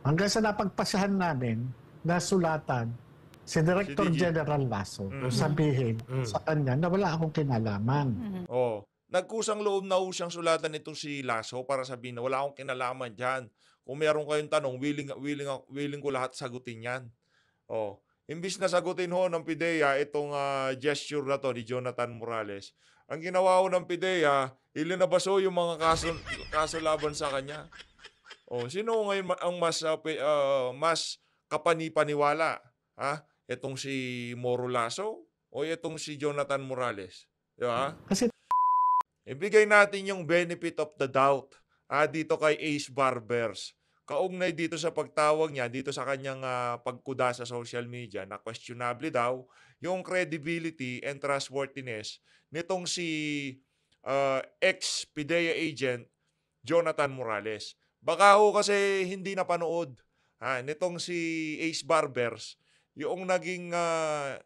Hanggang sa napagpasahan namin na sulatan si Director si General Lasso mm-hmm. sabihin mm-hmm. sa kanya na wala akong kinalaman. Mm-hmm. Oh. Nagkusang loob na ho siyang sulatan nito si Lasso para sabihin na wala akong kinalaman diyan. Kung meron kayong tanong, willing willing willing ko lahat sagutin 'yan. Oh. Imbis na sagutin ho ng PIDEA itong uh, gesture na to ni Jonathan Morales, ang ginawa ho ng PIDEA, ilinabas ho yung mga kaso, kaso laban sa kanya. Oh, sino ngayon ang mas uh, uh, mas kapanipaniwala? Ha? Etong si Moro Lasso o etong si Jonathan Morales? Di ba? Kasi ibigay natin yung benefit of the doubt ah, dito kay Ace Barbers. Kaugnay dito sa pagtawag niya, dito sa kanyang uh, pagkuda sa social media na questionable daw yung credibility and trustworthiness nitong si uh, ex-PIDEA agent Jonathan Morales. Baka ho kasi hindi napanood ha, nitong si Ace Barbers, yung naging uh,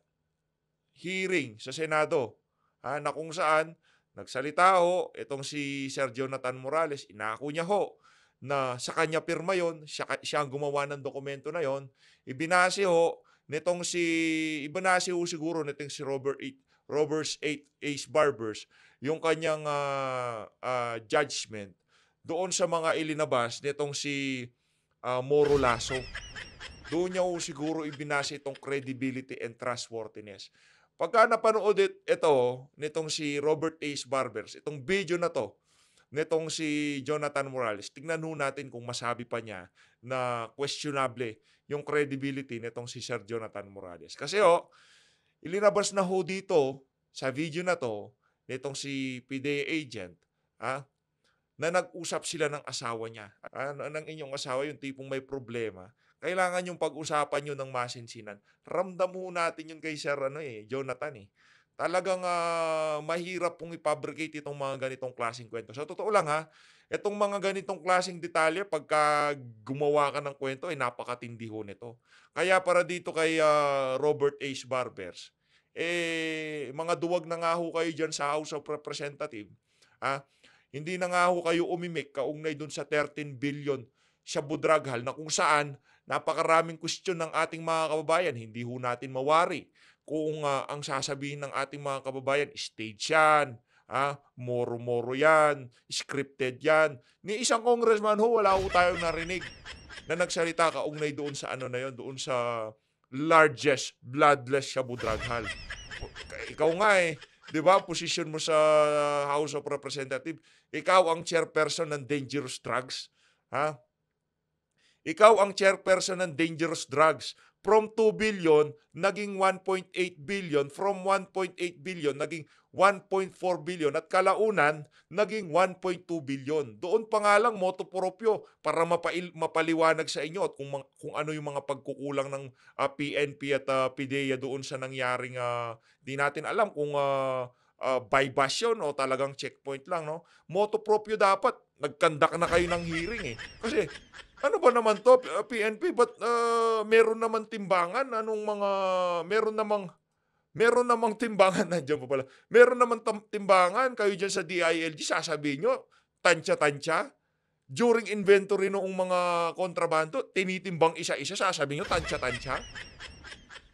hearing sa Senado ha, na kung saan nagsalita ho itong si Sergio Nathan Morales, inako niya ho na sa kanya pirma yon, siya, siya ang gumawa ng dokumento na yon, ibinase ho nitong si ibinase ho siguro nitong si Robert 8 Roberts 8 Ace Barbers yung kanyang uh, uh, judgment doon sa mga ilinabas nitong si uh, Moro Lasso. Doon niya siguro ibinasa itong credibility and trustworthiness. Pagka napanood ito, nitong si Robert Ace Barbers, itong video na to, nitong si Jonathan Morales, tignan nun natin kung masabi pa niya na questionable yung credibility nitong si Sir Jonathan Morales. Kasi oh, ilinabas na ho dito sa video na to nitong si PDA agent, ah, na nag-usap sila ng asawa niya. Ano ng inyong asawa, yung tipong may problema, kailangan yung pag-usapan nyo ng masinsinan. Ramdam ho natin yun kay Sir ano eh, Jonathan eh. Talagang uh, mahirap pong ipabricate itong mga ganitong klaseng kwento. Sa totoo lang ha, itong mga ganitong klaseng detalye, pagka gumawa ka ng kwento, ay eh, napakatindi ho nito. Kaya para dito kay uh, Robert H. Barbers, eh, mga duwag na nga ho kayo dyan sa House of Representatives. Ha? Ah, hindi na nga ho kayo umimik kaugnay doon sa 13 billion sa Budraghal na kung saan napakaraming question ng ating mga kababayan. Hindi ho natin mawari kung uh, ang sasabihin ng ating mga kababayan, stage yan, ah, moro-moro yan, scripted yan. Ni isang congressman ho, wala ho tayong narinig na nagsalita kaugnay doon sa ano na yon doon sa largest bloodless Shabu Draghal. Ikaw nga eh, 'Di ba? Position mo sa House of Representative, ikaw ang chairperson ng Dangerous Drugs, ha? Ikaw ang chairperson ng Dangerous Drugs from 2 billion naging 1.8 billion, from 1.8 billion naging 1.4 billion at kalaunan naging 1.2 billion. Doon pa nga lang moto proprio para mapail, mapaliwanag sa inyo at kung, kung ano yung mga pagkukulang ng uh, ah, PNP at uh, ah, PDEA doon sa nangyaring uh, di natin alam kung uh, uh, yun o talagang checkpoint lang. No? Moto proprio dapat nagkandak na kayo ng hearing eh. Kasi ano ba naman to, PNP? Uh, But uh, meron naman timbangan. Anong mga, meron namang, meron namang timbangan. Nandiyan pa pala. Meron naman timbangan. Kayo diyan sa DILG, sasabihin nyo, tantsa tantsa During inventory noong mga kontrabando, tinitimbang isa-isa, sasabihin nyo, tantsa tantsa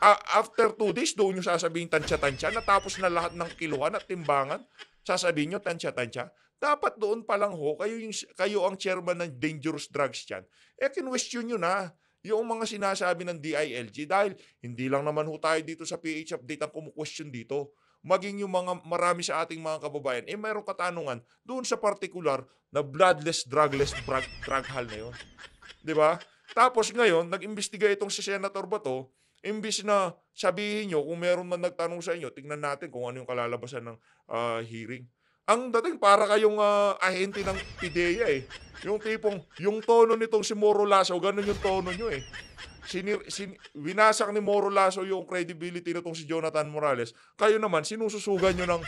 Uh, after two days, doon nyo sasabihin tantsa tantsa Natapos na lahat ng kiluhan at timbangan. Sasabihin nyo, tantsa tantsa dapat doon pa lang ho, kayo, yung, kayo ang chairman ng dangerous drugs dyan. Eh, kinwestiyon nyo na yung mga sinasabi ng DILG dahil hindi lang naman ho tayo dito sa PH update ang kumukwestiyon dito. Maging yung mga marami sa ating mga kababayan, eh mayroong katanungan doon sa particular na bloodless, drugless drug, drug hall na yun. ba? Diba? Tapos ngayon, nag-imbestiga itong si Senator Bato, imbis na sabihin nyo kung meron man nagtanong sa inyo, tingnan natin kung ano yung kalalabasan ng uh, hearing ang dating para kayong uh, ahente ng pideya eh. Yung tipong, yung tono nitong si Moro Lasso, ganun yung tono nyo eh. Sinir, sin, winasak ni Moro Lasso yung credibility nitong si Jonathan Morales. Kayo naman, sinususugan nyo ng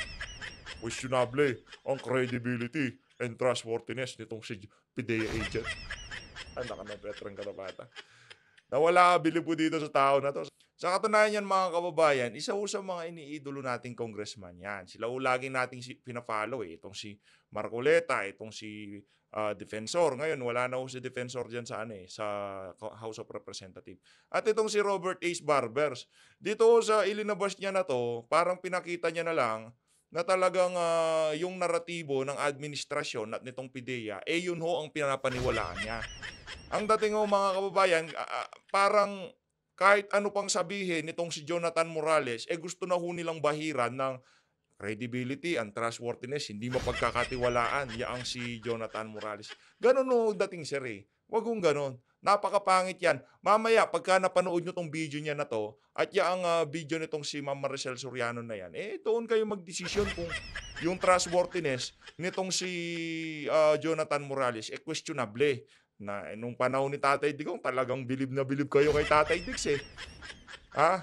questionable eh, ang credibility and trustworthiness nitong si Pidea agent. Anak ka ng veteran ka na bata. Nawala bilibo dito sa tao na to. Sa katunayan yan mga kababayan, isa ho sa mga iniidolo nating congressman yan. Sila ho laging nating pinafollow eh. Itong si Marcoleta, itong si uh, Defensor. Ngayon wala na ho si Defensor dyan sa, ano, eh, sa House of Representatives. At itong si Robert H. Barbers. Dito ho sa ilinabas niya na to, parang pinakita niya na lang na talagang uh, yung naratibo ng administrasyon at nitong PIDEA, eh yun ho ang pinapaniwalaan niya. Ang dating ho mga kababayan, uh, parang kahit ano pang sabihin nitong si Jonathan Morales, eh gusto na ho nilang bahiran ng credibility and trustworthiness, hindi mapagkakatiwalaan yaang si Jonathan Morales. Ganun no dating sir eh. Huwag kong ganun. Napakapangit yan. Mamaya, pagka napanood nyo tong video niya na to, at yaang uh, video nitong si Ma'am Maricel Soriano na yan, eh doon kayo magdesisyon kung yung trustworthiness nitong si uh, Jonathan Morales, eh questionable na eh, nung panahon ni Tatay Digong, talagang bilib na bilib kayo kay Tatay Diggs eh. ha?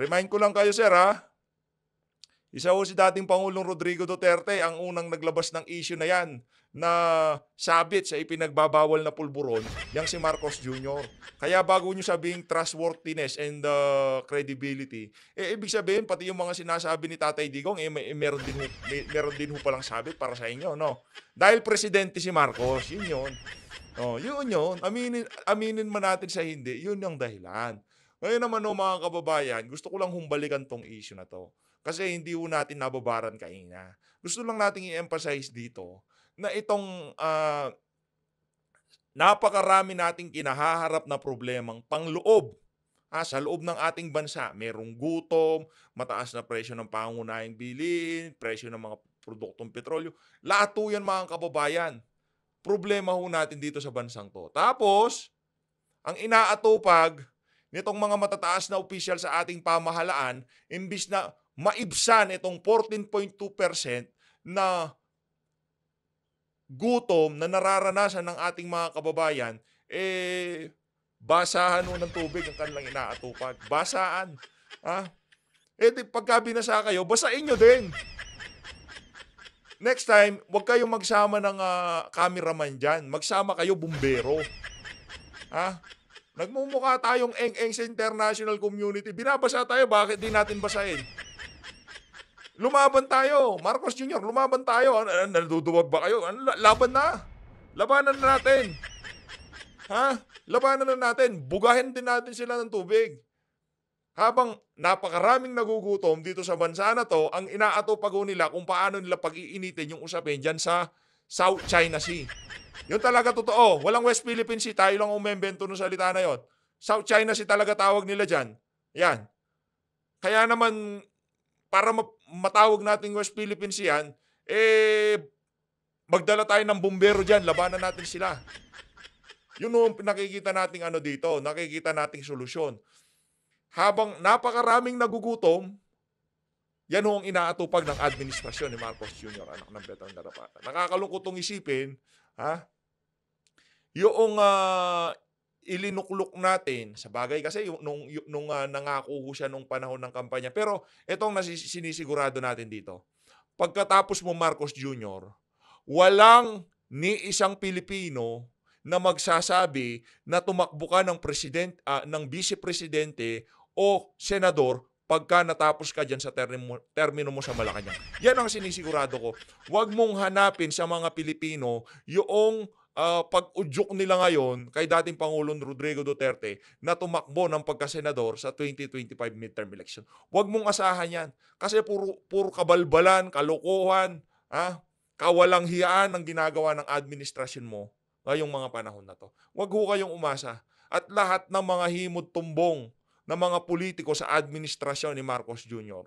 Remind ko lang kayo sir ha. Isa ho si dating Pangulong Rodrigo Duterte ang unang naglabas ng issue na yan na sabit sa ipinagbabawal na pulburon, yang si Marcos Jr. Kaya bago nyo sabing trustworthiness and uh, credibility, eh, ibig sabihin pati yung mga sinasabi ni Tatay Digong, eh, may, eh, meron, din, may, meron din ho palang sabit para sa inyo, no? Dahil presidente si Marcos, yun yun. Oh, yun yun. Aminin, aminin man natin siya hindi, yun yung dahilan. Ngayon naman oh, mga kababayan, gusto ko lang humbalikan tong issue na to. Kasi hindi ho natin nababaran kanina. Gusto lang nating i-emphasize dito na itong uh, napakarami nating kinahaharap na problemang pangloob Ah, sa loob ng ating bansa, merong gutom, mataas na presyo ng pangunahing bilin, presyo ng mga produktong petrolyo. Lahat yan mga kababayan problema ho natin dito sa bansang to. Tapos, ang inaatupag nitong mga matataas na official sa ating pamahalaan, imbis na maibsan itong 14.2% na gutom na nararanasan ng ating mga kababayan, eh, basahan ho ng tubig ang kanilang inaatupag. Basaan. Ha? Ah? Eh, di, pagka binasa kayo, basa inyo din. Next time, huwag kayong magsama ng uh, cameraman dyan. Magsama kayo, bumbero. ha? Nagmumukha tayong eng-eng sa international community. Binabasa tayo, bakit di natin basahin? Lumaban tayo. Marcos Jr., lumaban tayo. Naduduwag ba kayo? Laban na. Labanan na natin. Ha? Labanan na natin. Bugahin din natin sila ng tubig habang napakaraming nagugutom dito sa bansa na to, ang inaatopago nila kung paano nila pag-iinitin yung usapin dyan sa South China Sea. Yun talaga totoo. Walang West Philippine Sea. Tayo lang umembento ng salita na yon. South China Sea talaga tawag nila dyan. Yan. Kaya naman, para matawag natin West Philippine Sea yan, eh, magdala tayo ng bumbero dyan. Labanan natin sila. Yun yung nakikita nating ano dito. Nakikita nating solusyon habang napakaraming nagugutom, yan ho ang inaatupag ng administrasyon ni Marcos Jr., anak ng Betang Garapata. Nakakalungkot tong isipin, ha? Yung uh, ah, ilinuklok natin sa bagay kasi nung, nung uh, nangako ho siya nung panahon ng kampanya. Pero itong nasis- sinisigurado natin dito. Pagkatapos mo Marcos Jr., walang ni isang Pilipino na magsasabi na tumakbo ka ng president uh, ng vice presidente o senador pagka natapos ka dyan sa termino, termino mo sa Malacanang. Yan ang sinisigurado ko. Huwag mong hanapin sa mga Pilipino yung uh, pag-udyok nila ngayon kay dating Pangulong Rodrigo Duterte na tumakbo ng pagkasenador sa 2025 midterm election. Huwag mong asahan yan. Kasi puro, puro kabalbalan, kalokohan, ha? kawalang hiyaan ang ginagawa ng administrasyon mo ngayong mga panahon na to. Huwag ho kayong umasa. At lahat ng mga himod tumbong ng mga politiko sa administrasyon ni Marcos Jr.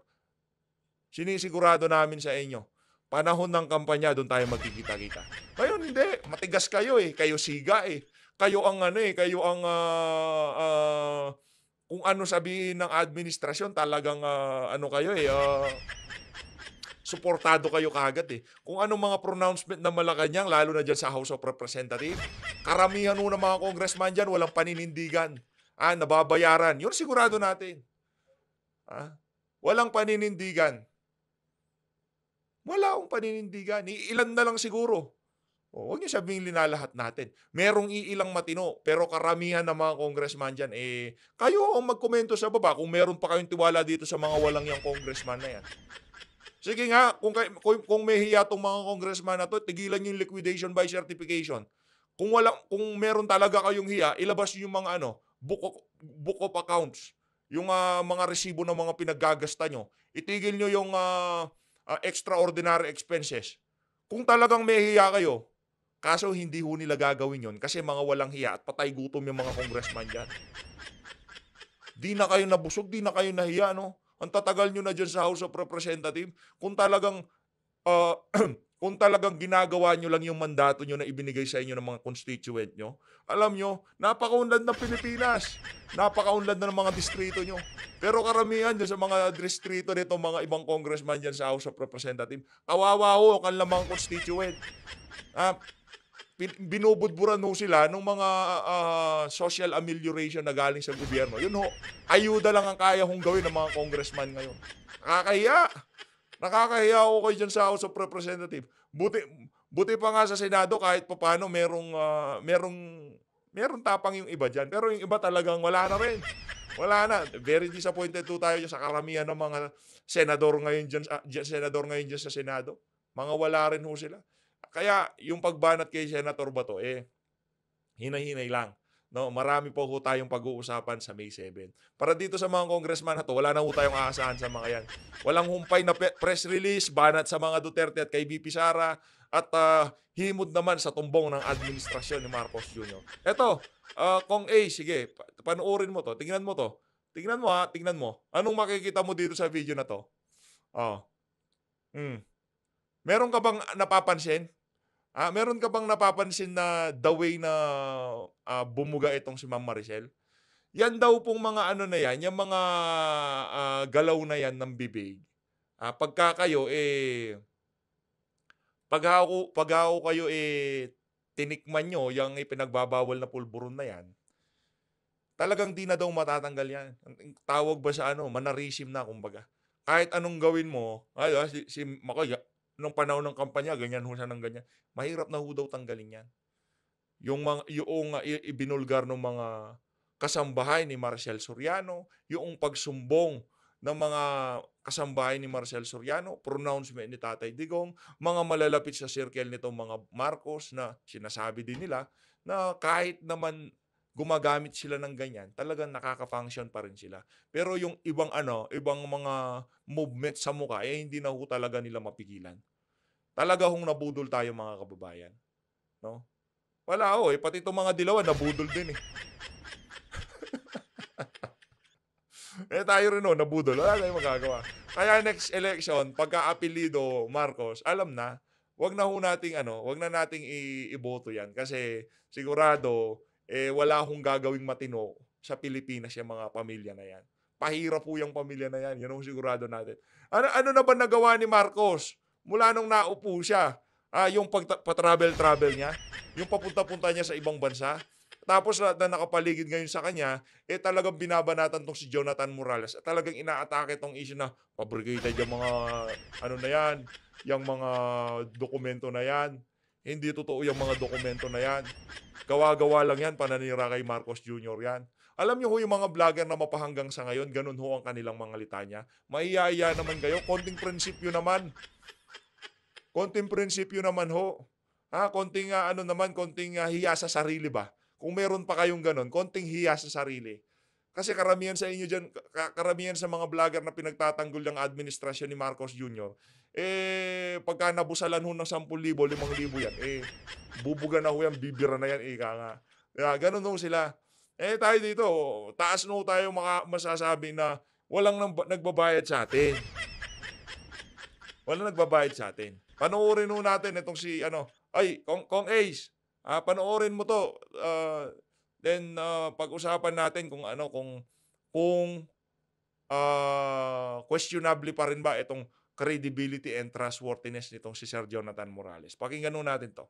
Sinisigurado namin sa inyo, panahon ng kampanya, doon tayo magkikita-kita. Ngayon, hindi. Matigas kayo eh. Kayo siga eh. Kayo ang ano eh. Kayo ang uh, uh, kung ano sabihin ng administrasyon, talagang uh, ano kayo eh. Uh, suportado kayo kaagad eh. Kung anong mga pronouncement ng Malacanang, lalo na dyan sa House of Representatives, karamihan nun ng mga congressman dyan, walang paninindigan ah, nababayaran. Yun sigurado natin. Ah, walang paninindigan. Wala akong paninindigan. Ilan na lang siguro. O, oh, huwag niyo sabihin linalahat natin. Merong iilang matino, pero karamihan ng mga congressman dyan, eh, kayo ang magkomento sa baba kung meron pa kayong tiwala dito sa mga walang yung congressman na yan. Sige nga, kung, kay, kung, kung may hiya tong mga congressman na to, tigilan niyo yung liquidation by certification. Kung, wala, kung meron talaga kayong hiya, ilabas niyo yung mga ano, book of, book of accounts, yung uh, mga resibo ng mga pinaggagasta nyo, itigil nyo yung uh, uh, extraordinary expenses. Kung talagang may hiya kayo, kaso hindi ho nila gagawin yon kasi mga walang hiya at patay gutom yung mga congressman dyan. Di na kayo nabusog, di na kayo nahiya, no? Ang tatagal nyo na dyan sa House of Representatives, Kung talagang uh, kung talagang ginagawa nyo lang yung mandato nyo na ibinigay sa inyo ng mga constituent nyo, alam nyo, napakaunlad ng Pilipinas. Napakaunlad na ng mga distrito nyo. Pero karamihan dyan sa mga distrito nito, mga ibang congressman dyan sa House of Representatives, kawawa ho ang mga constituent. Ah, binubudburan ho sila ng mga uh, social amelioration na galing sa gobyerno. Yun ho, ayuda lang ang kaya hong gawin ng mga congressman ngayon. Nakakahiya. Nakakahiya ako kayo dyan sa House of Representatives. Buti, buti pa nga sa Senado kahit papano merong, uh, merong, merong tapang yung iba dyan. Pero yung iba talagang wala na rin. Wala na. Very disappointed to tayo sa karamihan ng mga senador ngayon dyan, uh, senador ngayon dyan sa Senado. Mga wala rin ho sila. Kaya yung pagbanat kay Senator Bato, eh, hinahinay lang. No, marami pa ho tayong pag-uusapan sa May 7. Para dito sa mga congressman na to, wala na ho tayong aasahan sa mga yan. Walang humpay na press release, banat sa mga Duterte at kay BP Sara, at uh, himod naman sa tumbong ng administrasyon ni Marcos Jr. Eto, uh, Kong A, sige, panoorin mo to, tingnan mo to. Tingnan mo ha, tingnan mo. Anong makikita mo dito sa video na to? Oh. Mm. Meron ka bang napapansin? Ah, meron ka bang napapansin na the way na uh, bumuga itong si Ma'am Maricel. Yan daw pong mga ano na yan, yung mga uh, galaw na yan ng bibig. Uh, pagka kayo eh pag ako, pag kayo eh tinikman nyo yung ipinagbabawal na pulburon na yan, talagang di na daw matatanggal yan. Tawag ba sa ano, manarisim na kumbaga. Kahit anong gawin mo, ay, si, si Makoy, nung panahon ng kampanya, ganyan ho siya ng ganyan. Mahirap na ho daw tanggalin yan yung mga yung ibinulgar ng mga kasambahay ni Marcel Soriano, yung pagsumbong ng mga kasambahay ni Marcel Soriano, pronouncement ni Tatay Digong, mga malalapit sa circle nitong mga Marcos na sinasabi din nila na kahit naman gumagamit sila ng ganyan, talagang nakaka-function pa rin sila. Pero yung ibang ano, ibang mga movement sa mukha, eh hindi na ho talaga nila mapigilan. Talaga hong nabudol tayo mga kababayan. No? Wala oh, eh. pati itong mga dilawan nabudol din eh. eh tayo rin oh, nabudol. Wala tayong magagawa. Kaya next election, pagka-apelido Marcos, alam na, wag na ho nating ano, wag na nating iboto yan kasi sigurado eh wala hong gagawing matino sa Pilipinas yung mga pamilya na yan. Pahirap po yung pamilya na yan. Yan ang sigurado natin. Ano, ano na ba nagawa ni Marcos mula nung naupo siya? ah, yung pagpa travel travel niya, yung papunta-punta niya sa ibang bansa. Tapos lahat na nakapaligid ngayon sa kanya, eh talagang binabanatan tong si Jonathan Morales. At talagang inaatake tong issue na fabricated yung mga ano na yan, yung mga dokumento na yan. Hindi totoo yung mga dokumento na yan. Gawa-gawa lang yan, pananira kay Marcos Jr. yan. Alam niyo ho yung mga vlogger na mapahanggang sa ngayon, ganun ho ang kanilang mga litanya. Maiyaya naman kayo, konting prinsipyo naman konting prinsipyo naman ho. Ha, konting uh, ano naman, konting uh, hiya sa sarili ba? Kung meron pa kayong ganun, konting hiya sa sarili. Kasi karamihan sa inyo diyan, karamihan sa mga vlogger na pinagtatanggol ng administrasyon ni Marcos Jr., eh, pagka nabusalan ho ng 10,000, 5,000 yan, eh, bubuga na ho yan, bibira na yan, eh, nga. Yeah, ganun ho sila. Eh, tayo dito, taas no tayo maka- masasabi na walang nang- nagbabayad sa atin. Walang nagbabayad sa atin. Panoorin nun natin itong si ano, ay, Kong, Kong Ace, ah, panoorin mo to. Uh, then uh, pag-usapan natin kung ano kung kung uh, questionable pa rin ba itong credibility and trustworthiness nitong si Sir Jonathan Morales. Pakinggan nun natin to.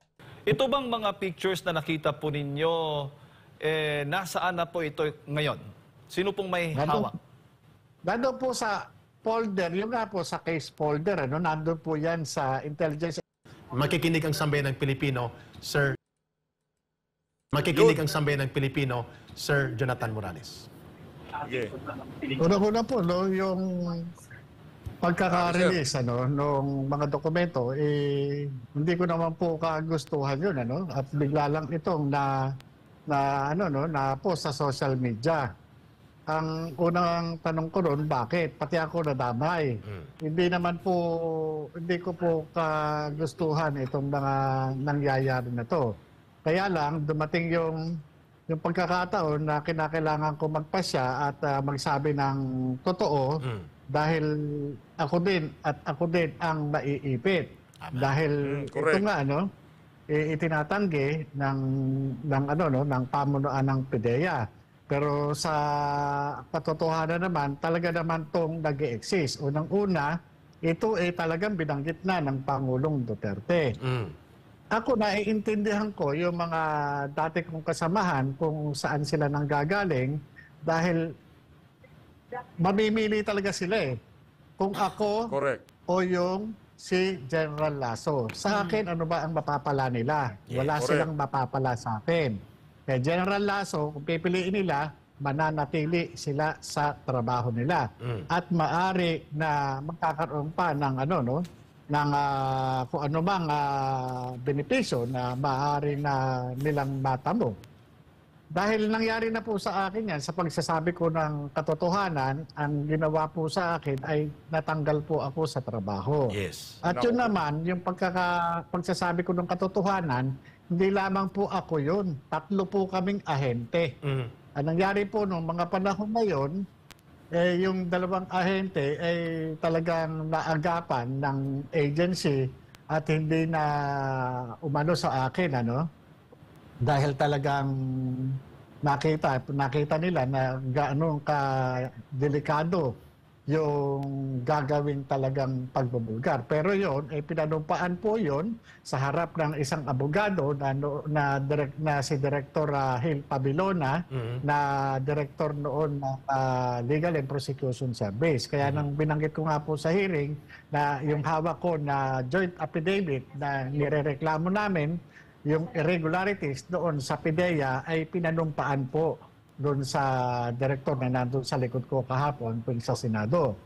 Ito bang mga pictures na nakita po ninyo, eh, nasaan na po ito ngayon? Sino pong may nandun, hawak? Nandun po sa folder, yung nga po sa case folder, ano, nandun po yan sa intelligence. Makikinig ang sambay ng Pilipino, Sir. Makikinig ang sambay ng Pilipino, Sir Jonathan Morales. Sige. Una-una po, no, yung pagkaka-release ano, nung mga dokumento, eh, hindi ko naman po kagustuhan yun. Ano? At bigla lang itong na, na, ano, no, na post sa social media. Ang unang tanong ko ron, bakit? Pati ako nadamay. Mm. Hindi naman po, hindi ko po kagustuhan itong mga nangyayari na to. Kaya lang, dumating yung yung pagkakataon na kinakailangan ko magpasya at uh, magsabi ng totoo mm. dahil ako din at ako din ang naiipit. Amen. Dahil mm, ito nga ano, itinatanggi ng ng ano no ng pamunuan ng PDEA. Pero sa katotohanan naman, talaga naman tong nag exist Unang-una, ito ay talagang binanggit na ng Pangulong Duterte. Mm. Ako naiintindihan ko yung mga dati kong kasamahan kung saan sila nang gagaling dahil mamimili talaga sila eh. Kung ako Correct. o yung si General Lasso. Sa mm. akin, mm. ano ba ang mapapala nila? Yeah, Wala correct. silang mapapala sa akin. Kay eh, General Lasso, kung pipiliin nila, mananatili sila sa trabaho nila. Mm. At maari na magkakaroon pa ng ano no, ng uh, kung ano bang uh, ah, benepisyo na maaari na nilang matamo. Dahil nangyari na po sa akin yan, sa pagsasabi ko ng katotohanan, ang ginawa po sa akin ay natanggal po ako sa trabaho. Yes. At no. yun naman, yung pagkaka, pagsasabi ko ng katotohanan, hindi lamang po ako yun. Tatlo po kaming ahente. Mm. Ang nangyari po nung mga panahon na yun, eh, yung dalawang ahente ay eh, talagang naagapan ng agency at hindi na umano sa akin. Ano? Dahil talagang nakita, nakita nila na gaano ka delikado yung gagawing talagang pagbubulgar. Pero yon eh, pinanumpaan po yon sa harap ng isang abogado na, na, direct, na si Director uh, Pabilona mm-hmm. na director noon ng uh, Legal and Prosecution Service. Kaya mm-hmm. nang binanggit ko nga po sa hearing na yung hawak ko na joint affidavit na nirereklamo namin, yung irregularities doon sa PIDEA ay pinanumpaan po doon sa director na nandun sa likod ko kahapon pag sa Senado.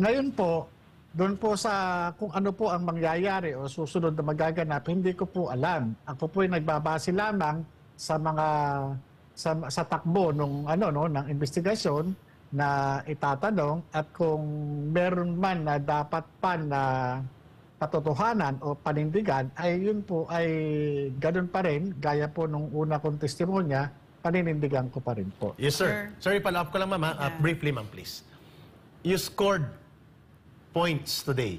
Ngayon po, doon po sa kung ano po ang mangyayari o susunod na magaganap, hindi ko po alam. Ako po ay nagbabase lamang sa mga sa, sa takbo nung ano no ng investigasyon na itatanong at kung meron man na dapat pa na katotohanan o panindigan ay yun po ay ganun pa rin gaya po nung una kong testimonya paninindigan ko pa rin po. Yes, sir. Sir. Sorry, follow-up ko lang, ma'am. ha? Uh, briefly, ma'am, please. You scored points today.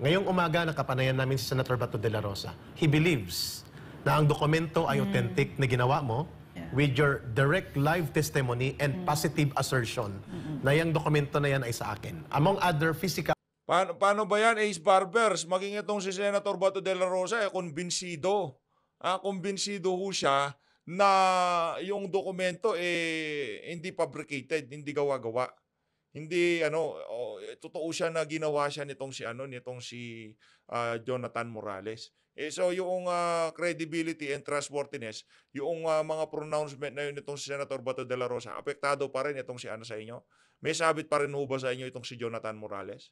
Ngayong umaga, nakapanayan namin si Senator Bato de la Rosa. He believes na ang dokumento ay mm. authentic na ginawa mo with your direct live testimony and mm. positive assertion na yung dokumento na yan ay sa akin. Among other physical Paano, paano ba yan, Ace Barbers? Maging itong si Senator Bato de la Rosa, eh, kumbinsido. Ah, kumbinsido ho siya na yung dokumento eh hindi fabricated, hindi gawa-gawa. Hindi ano, oh, totoo siya na ginawa siya nitong si ano, nitong si uh, Jonathan Morales. Eh, so yung uh, credibility and trustworthiness, yung uh, mga pronouncement na yun nitong si Senator Bato de la Rosa, apektado pa rin itong si ano sa inyo? May sabit pa rin ho ba sa inyo itong si Jonathan Morales?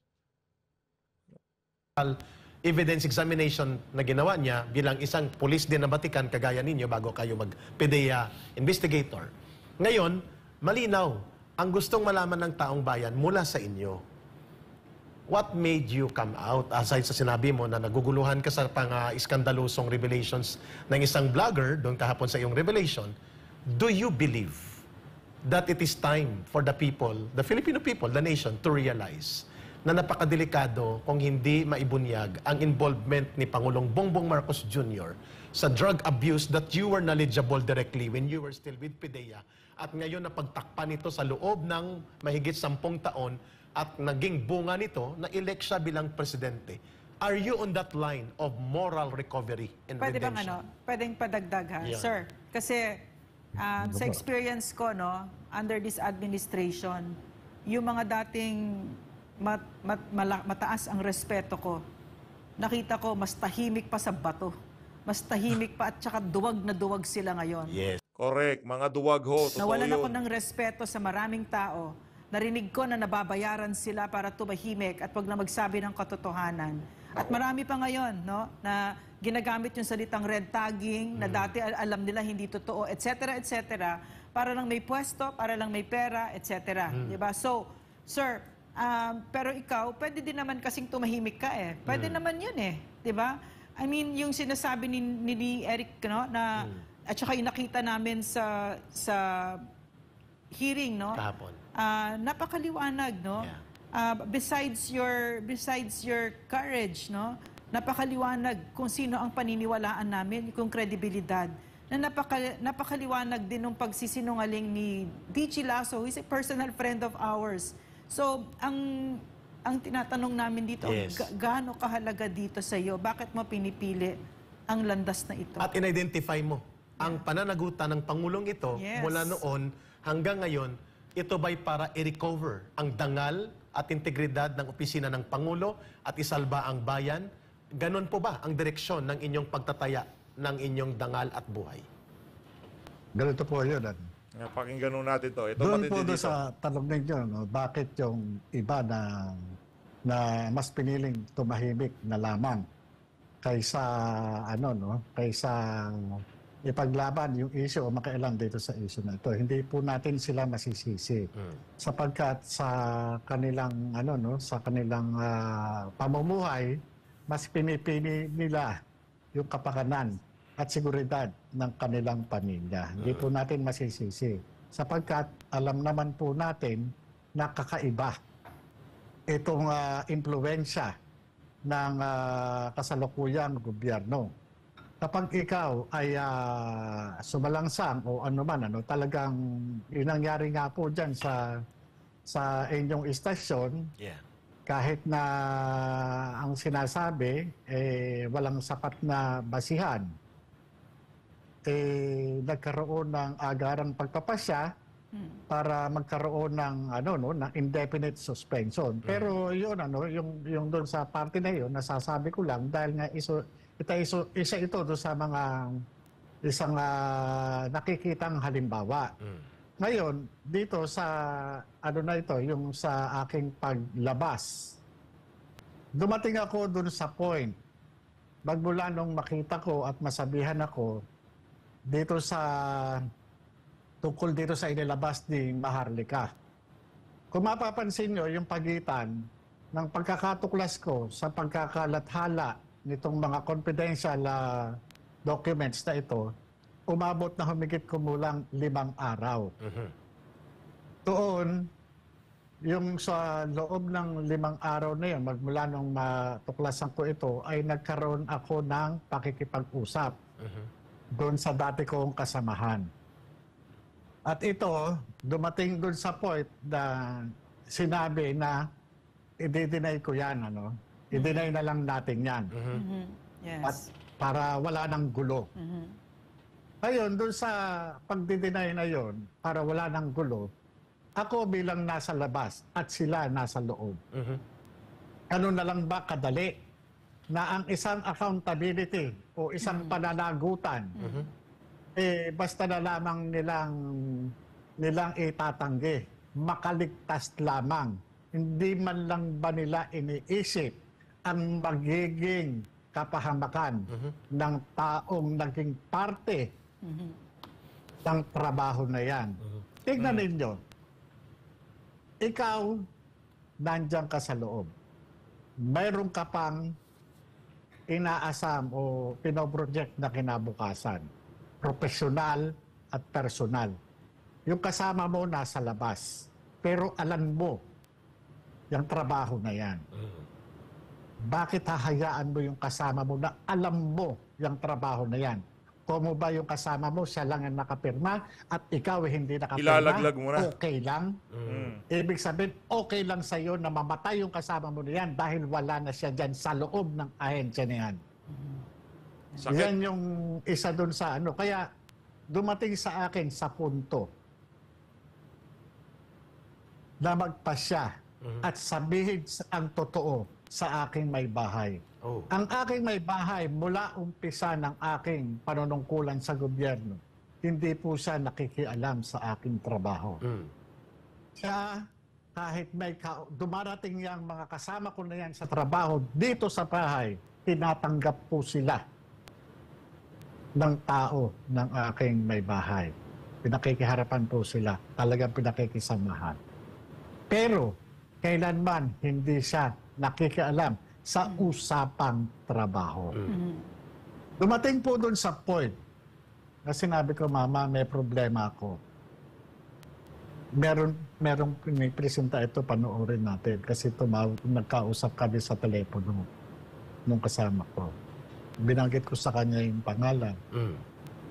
evidence examination na ginawa niya bilang isang pulis din na batikan kagaya ninyo bago kayo mag-PDEA investigator. Ngayon, malinaw ang gustong malaman ng taong bayan mula sa inyo. What made you come out aside sa sinabi mo na naguguluhan ka sa pang-iskandalosong ah, uh, revelations ng isang vlogger doon kahapon sa iyong revelation? Do you believe that it is time for the people, the Filipino people, the nation, to realize na napakadelikado kung hindi maibunyag ang involvement ni Pangulong Bongbong Marcos Jr. sa drug abuse that you were knowledgeable directly when you were still with PIDEA at ngayon napagtakpan nito sa loob ng mahigit sampung taon at naging bunga nito na elect siya bilang presidente. Are you on that line of moral recovery and Pwede redemption? Pwede bang ano? Pwedeng padagdag ha, yeah. sir. Kasi uh, sa experience ko, no, under this administration, yung mga dating mat, mat, mala, mataas ang respeto ko. Nakita ko, mas tahimik pa sa bato. Mas tahimik pa at saka duwag na duwag sila ngayon. Yes. Correct. Mga duwag ho. Totoo Nawalan yun. ako ng respeto sa maraming tao. Narinig ko na nababayaran sila para tumahimik at wag na magsabi ng katotohanan. At marami pa ngayon no, na ginagamit yung salitang red tagging, na mm. dati alam nila hindi totoo, etc., etc., para lang may pwesto, para lang may pera, etc. Mm. Diba? So, sir, Um, pero ikaw, pwede din naman kasing tumahimik ka eh. Pwede mm. naman yun eh. ba? Diba? I mean, yung sinasabi ni, ni, ni Eric, no, na, mm. at saka yung nakita namin sa, sa hearing, no? Kahapon. Uh, napakaliwanag, no? Yeah. Uh, besides your besides your courage, no? Napakaliwanag kung sino ang paniniwalaan namin, kung kredibilidad na napaka, napakaliwanag din ng pagsisinungaling ni DJ Lasso, who is a personal friend of ours. So, ang ang tinatanong namin dito, yes. ga- gaano kahalaga dito sa iyo? Bakit mo pinipili ang landas na ito? At in-identify mo yeah. ang pananagutan ng Pangulong ito yes. mula noon hanggang ngayon, ito ba'y para i-recover ang dangal at integridad ng opisina ng Pangulo at isalba ang bayan? Ganon po ba ang direksyon ng inyong pagtataya ng inyong dangal at buhay? Ganito po yun. At nga, pakinggan nun natin to. Ito Doon po dito. sa tanong ninyo, no, bakit yung iba na, na mas piniling tumahimik na lamang kaysa ano no kaysa ipaglaban yung issue o makailan dito sa issue na ito hindi po natin sila masisisi mm. sapagkat sa kanilang ano no sa kanilang uh, pamumuhay mas pinipili nila yung kapakanan at seguridad ng kanilang pamilya. Hindi po ah. natin masisisi. Sapagkat alam naman po natin na kakaiba itong uh, ah, impluensya ng uh, kasalukuyang gobyerno. Kapag ikaw ay uh, sumalangsang o ano man, ano, talagang inangyari nga po dyan sa, sa inyong istasyon, yeah. kahit na ang sinasabi, eh, walang sapat na basihan eh, nagkaroon ng agarang pagpapasya hmm. para magkaroon ng ano no ng indefinite suspension. Hmm. Pero yun ano yung yung doon sa party na yun nasasabi ko lang dahil nga iso ito iso, isa ito do sa mga isang uh, nakikitang halimbawa. Hmm. Ngayon dito sa ano na ito yung sa aking paglabas dumating ako doon sa point magmula nung makita ko at masabihan ako dito sa tungkol dito sa inilabas ni Maharlika. Kung mapapansin nyo yung pagitan ng pagkakatuklas ko sa pagkakalathala nitong mga confidential uh, documents na ito, umabot na humigit kumulang limang araw. Mm-hmm. yung sa loob ng limang araw na yun, magmula nung matuklasan ko ito, ay nagkaroon ako ng pakikipag-usap. Uh-huh doon sa dati kong kasamahan. At ito, dumating doon sa point na sinabi na i-deny ko yan, ano? I-deny na lang natin yan. Mm-hmm. mm-hmm. Yes. At para wala ng gulo. Mm-hmm. Ayun, doon sa pagdideny na yon para wala ng gulo, ako bilang nasa labas at sila nasa loob. Mm-hmm. Ano na lang ba kadali? na ang isang accountability o isang mm-hmm. pananagutan mm-hmm. eh basta na lamang nilang nilang itatanggi makaligtas lamang hindi man lang ba nila iniisip ang magiging kapahamakan mm-hmm. ng taong naging parte mm-hmm. ng trabaho na yan mm-hmm. tignan mm-hmm. ninyo ikaw nandyan ka sa loob mayroon ka pang inaasam o pinoproject na kinabukasan. Profesional at personal. Yung kasama mo nasa labas. Pero alam mo yung trabaho na yan. Mm. Bakit hahayaan mo yung kasama mo na alam mo yung trabaho na yan? mo ba yung kasama mo, siya lang ang nakapirma at ikaw hindi nakapirma? Ilalaglag mo na. Okay lang. Mm. Ibig sabihin, okay lang sa sa'yo na mamatay yung kasama mo niyan dahil wala na siya dyan sa loob ng ahensya niyan. yan. Sakit. Yan yung isa dun sa ano. Kaya dumating sa akin sa punto na magpa siya mm-hmm. at sabihin ang totoo sa aking may bahay. Oh. Ang aking may bahay mula umpisa ng aking panunungkulan sa gobyerno, hindi po siya nakikialam sa aking trabaho. Mm. Siya, kahit may ka- dumarating yang mga kasama ko na yan sa trabaho, dito sa bahay, tinatanggap po sila ng tao ng aking may bahay. Pinakikiharapan po sila, talagang pinakikisamahan. Pero, kailanman hindi siya nakikialam sa mm. usapang trabaho. Mm. mm. Dumating po doon sa point na sinabi ko, Mama, may problema ako. Meron, merong presenta ito, panoorin natin. Kasi tumawag, nagkausap kami sa telepono nung kasama ko. Binanggit ko sa kanya yung pangalan. Mm.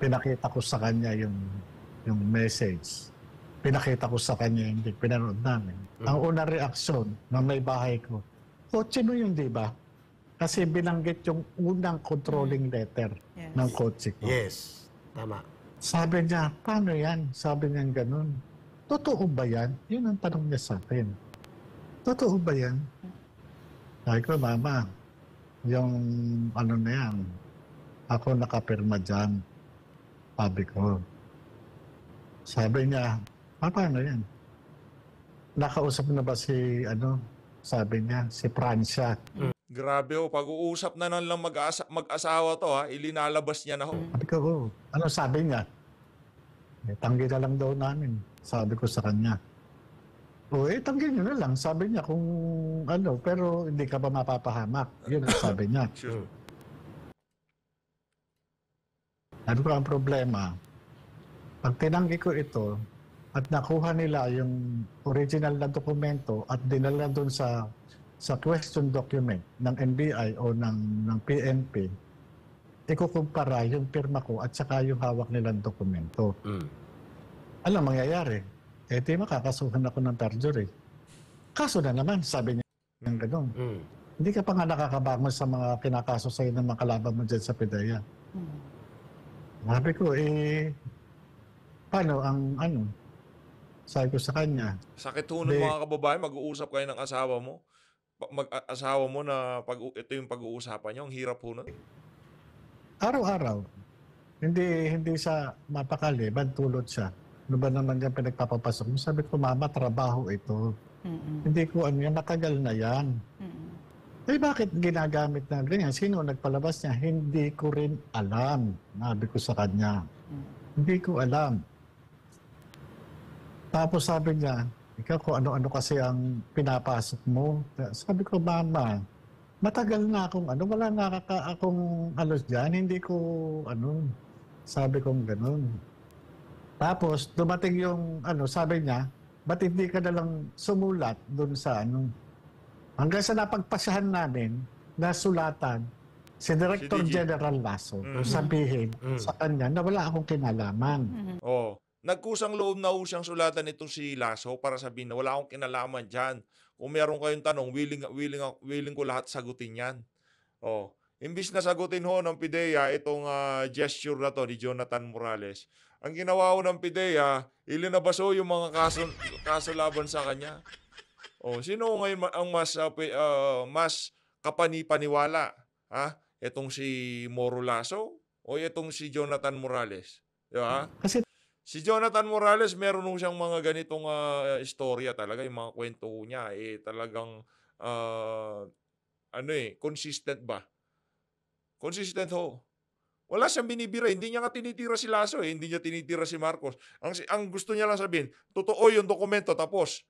Pinakita ko sa kanya yung, yung message pinakita ko sa kanya, yung pinanood namin. Mm. Ang unang reaksyon ng may bahay ko, Kotse mo yun, di ba? Kasi binanggit yung unang controlling letter yes. ng kotse ko. Yes, tama. Sabi niya, paano yan? Sabi niya ganun. Totoo ba yan? Yun ang tanong niya sa akin. Totoo ba yan? Sabi ko, mama, yung ano na yan, ako nakapirma dyan. Sabi ko. Sabi niya, ah, paano yan? Nakausap na ba si, ano, sabi niya, si Francia. Mm. Grabe oh, pag-uusap na nun lang mag-asa- mag-asawa to ha, ilinalabas niya na ho. Oh. Sabi ko, oh, ano sabi niya? Eh, tanggi na lang daw namin, sabi ko sa kanya. O oh, eh, tanggi niyo na lang, sabi niya kung ano, pero hindi ka ba mapapahamak? Yun ang sabi niya. Sure. Sabi ko, ang problema, pag tinanggi ko ito, at nakuha nila yung original na dokumento at dinala doon sa sa question document ng NBI o ng, ng PNP, ikukumpara yung pirma ko at saka yung hawak nilang dokumento. Mm. Alam, mangyayari. Eh, di makakasuhan ako ng perjury. Kaso na naman, sabi niya mm. ng ganun. Mm. Hindi ka pa nga nakakabangon sa mga kinakaso sa ng mga kalaban mo dyan sa PIDEA. Mm. Sabi ko, eh, paano ang ano, sabi ko sa kanya. Sakit ho ng mga kababayan, mag-uusap kayo ng asawa mo. Mag-asawa mo na pag ito yung pag-uusapan niyo, ang hirap ho na. Araw-araw. Hindi hindi sa mapakali, bantulot siya. Ano ba naman yung pinagpapapasok mo? Sabi ko, mama, trabaho ito. Mm-mm. Hindi ko ano yan, matagal na yan. Mm-mm. Eh bakit ginagamit na ganyan? Sino nagpalabas niya? Hindi ko rin alam, nabi ko sa kanya. Mm-mm. Hindi ko alam. Tapos sabi niya, ikaw ko ano-ano kasi ang pinapasok mo. Sabi ko, mama, matagal na akong ano, wala na kaka, akong halos dyan, hindi ko ano, sabi kong ganun. Tapos dumating yung ano, sabi niya, ba't hindi ka na lang sumulat doon sa ano. Hanggang sa napagpasahan namin na sulatan si Director si General Lasso mm-hmm. sabihin mm-hmm. sa kanya na wala akong kinalaman. Mm-hmm. Oh. Nagkusang loob na ho siyang sulatan nito si Lasso para sabihin na wala akong kinalaman dyan. Kung meron kayong tanong, willing, willing, willing ko lahat sagutin yan. Oh. Imbis na sagutin ho ng PIDEA itong uh, gesture na to ni Jonathan Morales, ang ginawa ho ng PIDEA, ilinabaso yung mga kaso, kaso laban sa kanya. Oh, sino ngayon ang mas uh, uh, mas kapanipaniwala? Ha? Etong si Moro Lasso o itong si Jonathan Morales? Di ba? Kasi Si Jonathan Morales, meron nung siyang mga ganitong uh, istorya talaga. Yung mga kwento niya, eh, talagang, uh, ano eh, consistent ba? Consistent ho. Wala siyang binibira. Hindi niya nga tinitira si Lasso eh. Hindi niya tinitira si Marcos. Ang, ang gusto niya lang sabihin, totoo yung dokumento, tapos.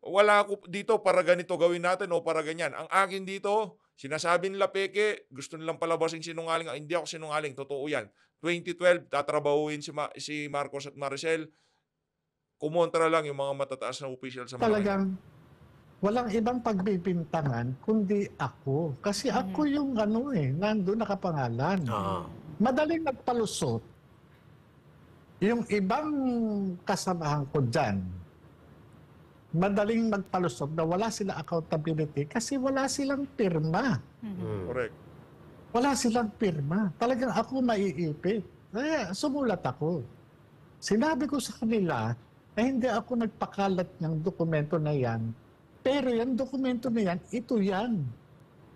Wala ako dito para ganito gawin natin o para ganyan. Ang akin dito, Sinasabi nila, Peke, gusto nilang palabasin sinungaling. Ah, hindi ako sinungaling. Totoo yan. 2012, tatrabahuin si, Ma- si Marcos at Maricel. Kumontra lang yung mga matataas na official sa mga Talagang walang ibang pagbibintangan kundi ako. Kasi mhm. ako yung ano eh, nandoon nakapangalan. Ah. Madaling nagpalusot. Yung ibang kasamahan ko dyan, madaling magpalusog na wala sila accountability kasi wala silang pirma. Mm-hmm. Correct. Wala silang pirma. Talagang ako maiipit. Kaya sumulat ako. Sinabi ko sa kanila na eh, hindi ako nagpakalat ng dokumento na yan. Pero yung dokumento na yan, ito yan.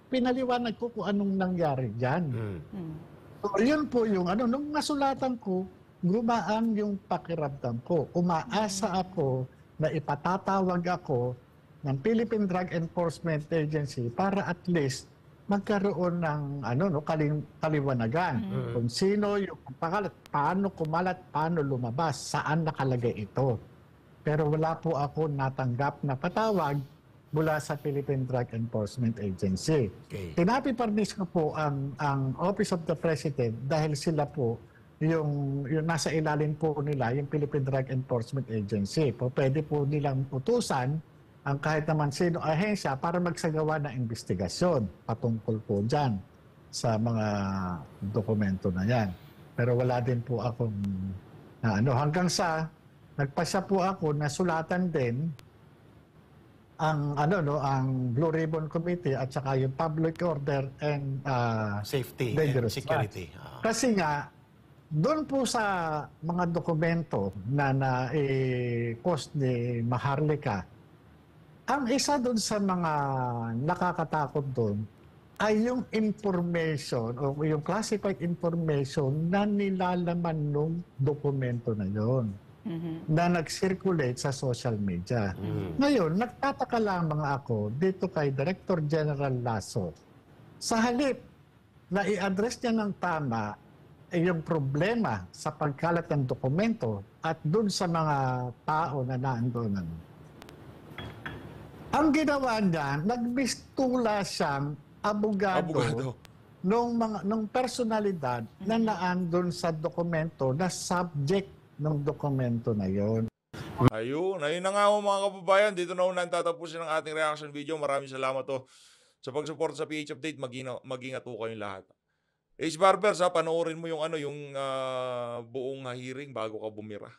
Pinaliwanag ko kung anong nangyari dyan. Mm. So, yun po yung ano. Nung nasulatan ko, gumaan yung pakiramdam ko. Umaasa mm-hmm. ako na ipatatawag ako ng Philippine Drug Enforcement Agency para at least magkaroon ng ano no kalim, kaliwanagan mm-hmm. kung sino yung pangalat, paano kumalat, paano lumabas, saan nakalagay ito. Pero wala po ako natanggap na patawag mula sa Philippine Drug Enforcement Agency. Okay. Tinapi parnis ko po ang, ang Office of the President dahil sila po yung, yung nasa ilalim po nila, yung Philippine Drug Enforcement Agency. Po, pwede po nilang utusan ang kahit naman sino ahensya para magsagawa ng investigasyon patungkol po dyan sa mga dokumento na yan. Pero wala din po akong na ano, hanggang sa nagpasya po ako na sulatan din ang ano no ang Blue Ribbon Committee at saka yung Public Order and uh, Safety and Security. Uh. Kasi nga doon po sa mga dokumento na na-post eh, ni Maharlika, ang isa doon sa mga nakakatakot doon ay yung information o yung classified information na nilalaman ng dokumento na yon mm-hmm. na nag-circulate sa social media. Mm-hmm. Ngayon, nagtataka lamang ako dito kay Director General Lasso. Sa halip na i-address niya ng tama ay yung problema sa pagkalat ng dokumento at dun sa mga tao na naandonan. Ang ginawa niya, nagbistula siyang abogado, abogado. nung mga nung personalidad na naandun sa dokumento na subject ng dokumento na yon. Ayun, ayun na nga mga kababayan. Dito na unang tatapusin ang ating reaction video. Maraming salamat to sa pagsuporta sa PH Update. Maging, maging ato kayong lahat. H. Barbers, ha, panoorin mo yung ano, yung ah, buong hearing bago ka bumira.